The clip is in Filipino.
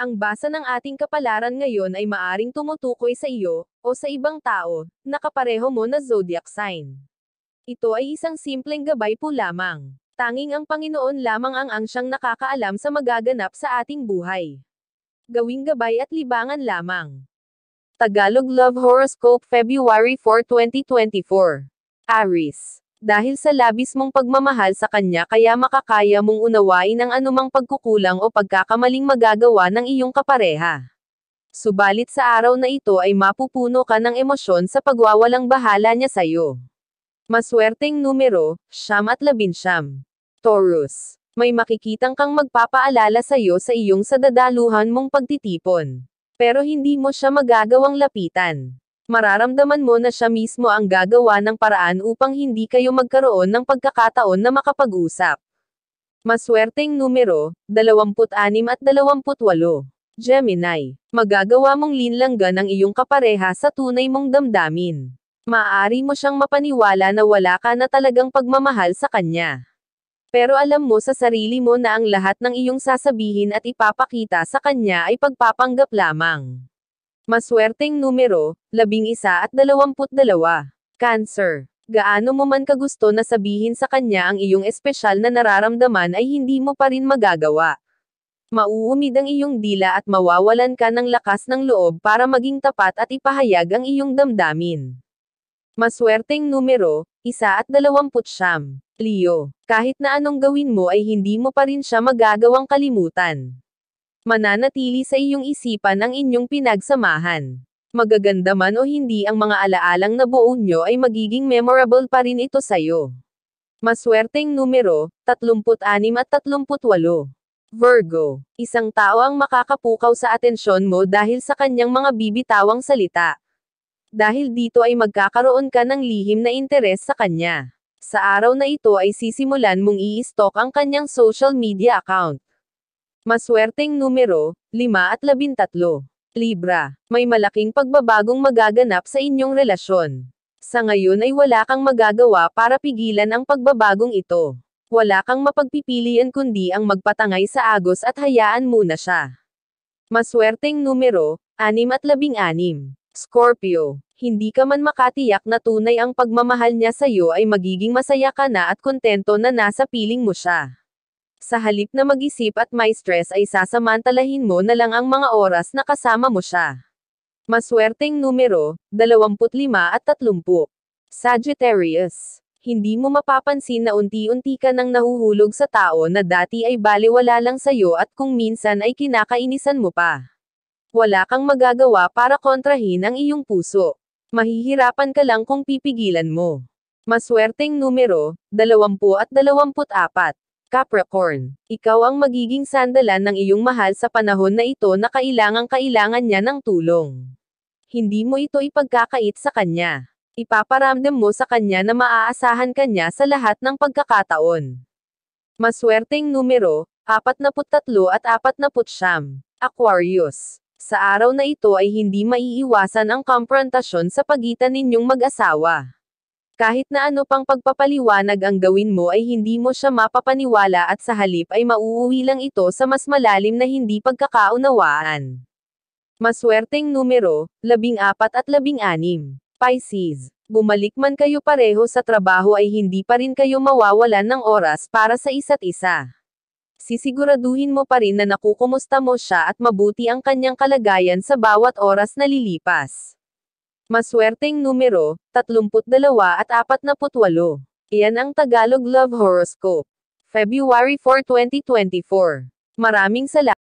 Ang basa ng ating kapalaran ngayon ay maaring tumutukoy sa iyo, o sa ibang tao, na kapareho mo na zodiac sign. Ito ay isang simpleng gabay po lamang. Tanging ang Panginoon lamang ang ang siyang nakakaalam sa magaganap sa ating buhay. Gawing gabay at libangan lamang. Tagalog Love Horoscope February 4, 2024. Aries dahil sa labis mong pagmamahal sa kanya kaya makakaya mong unawain ang anumang pagkukulang o pagkakamaling magagawa ng iyong kapareha. Subalit sa araw na ito ay mapupuno ka ng emosyon sa pagwawalang bahala niya sa iyo. Maswerteng numero, siyam at labinsyam. Taurus. May makikitang kang magpapaalala sa iyo sa iyong sadadaluhan mong pagtitipon. Pero hindi mo siya magagawang lapitan mararamdaman mo na siya mismo ang gagawa ng paraan upang hindi kayo magkaroon ng pagkakataon na makapag-usap. Maswerteng numero, 26 at 28. Gemini, magagawa mong linlanggan ang iyong kapareha sa tunay mong damdamin. Maaari mo siyang mapaniwala na wala ka na talagang pagmamahal sa kanya. Pero alam mo sa sarili mo na ang lahat ng iyong sasabihin at ipapakita sa kanya ay pagpapanggap lamang. Maswerteng numero, 11 at 22. Cancer. Gaano mo man kagusto na sabihin sa kanya ang iyong espesyal na nararamdaman ay hindi mo pa rin magagawa. Mauumid ang iyong dila at mawawalan ka ng lakas ng loob para maging tapat at ipahayag ang iyong damdamin. Maswerteng numero, 1 at 29. Leo, kahit na anong gawin mo ay hindi mo pa rin siya magagawang kalimutan. Mananatili sa iyong isipan ang inyong pinagsamahan. Magaganda man o hindi ang mga alaalang buo nyo ay magiging memorable pa rin ito sa iyo. Maswerteng numero, 36 at 38. Virgo, isang tao ang makakapukaw sa atensyon mo dahil sa kanyang mga bibitawang salita. Dahil dito ay magkakaroon ka ng lihim na interes sa kanya. Sa araw na ito ay sisimulan mong i-stalk ang kanyang social media account. Maswerteng numero, 5 at 13. Libra, may malaking pagbabagong magaganap sa inyong relasyon. Sa ngayon ay wala kang magagawa para pigilan ang pagbabagong ito. Wala kang mapagpipilian kundi ang magpatangay sa agos at hayaan muna siya. Maswerteng numero, 6 at 16. Scorpio, hindi ka man makatiyak na tunay ang pagmamahal niya sa iyo ay magiging masaya ka na at kontento na nasa piling mo siya. Sa halip na mag-isip at may stress ay sasamantalahin mo na lang ang mga oras na kasama mo siya. Maswerteng numero, 25 at 30. Sagittarius. Hindi mo mapapansin na unti-unti ka nang nahuhulog sa tao na dati ay baliwala lang sa'yo at kung minsan ay kinakainisan mo pa. Wala kang magagawa para kontrahin ang iyong puso. Mahihirapan ka lang kung pipigilan mo. Maswerteng numero, 20 at 24. Capricorn, ikaw ang magiging sandalan ng iyong mahal sa panahon na ito na kailangan kailangan niya ng tulong. Hindi mo ito ipagkakait sa kanya. Ipaparamdam mo sa kanya na maaasahan ka niya sa lahat ng pagkakataon. Maswerteng numero, 43 at 49. Aquarius. Sa araw na ito ay hindi maiiwasan ang komprontasyon sa pagitan ninyong mag-asawa. Kahit na ano pang pagpapaliwanag ang gawin mo ay hindi mo siya mapapaniwala at sa halip ay mauuwi lang ito sa mas malalim na hindi pagkakaunawaan. Maswerteng numero, labing apat at labing anim. Pisces. Bumalik man kayo pareho sa trabaho ay hindi pa rin kayo mawawalan ng oras para sa isa't isa sisiguraduhin mo pa rin na nakukumusta mo siya at mabuti ang kanyang kalagayan sa bawat oras na lilipas. Maswerteng numero, 32 at 48. Iyan ang Tagalog Love Horoscope. February 4, 2024. Maraming salamat.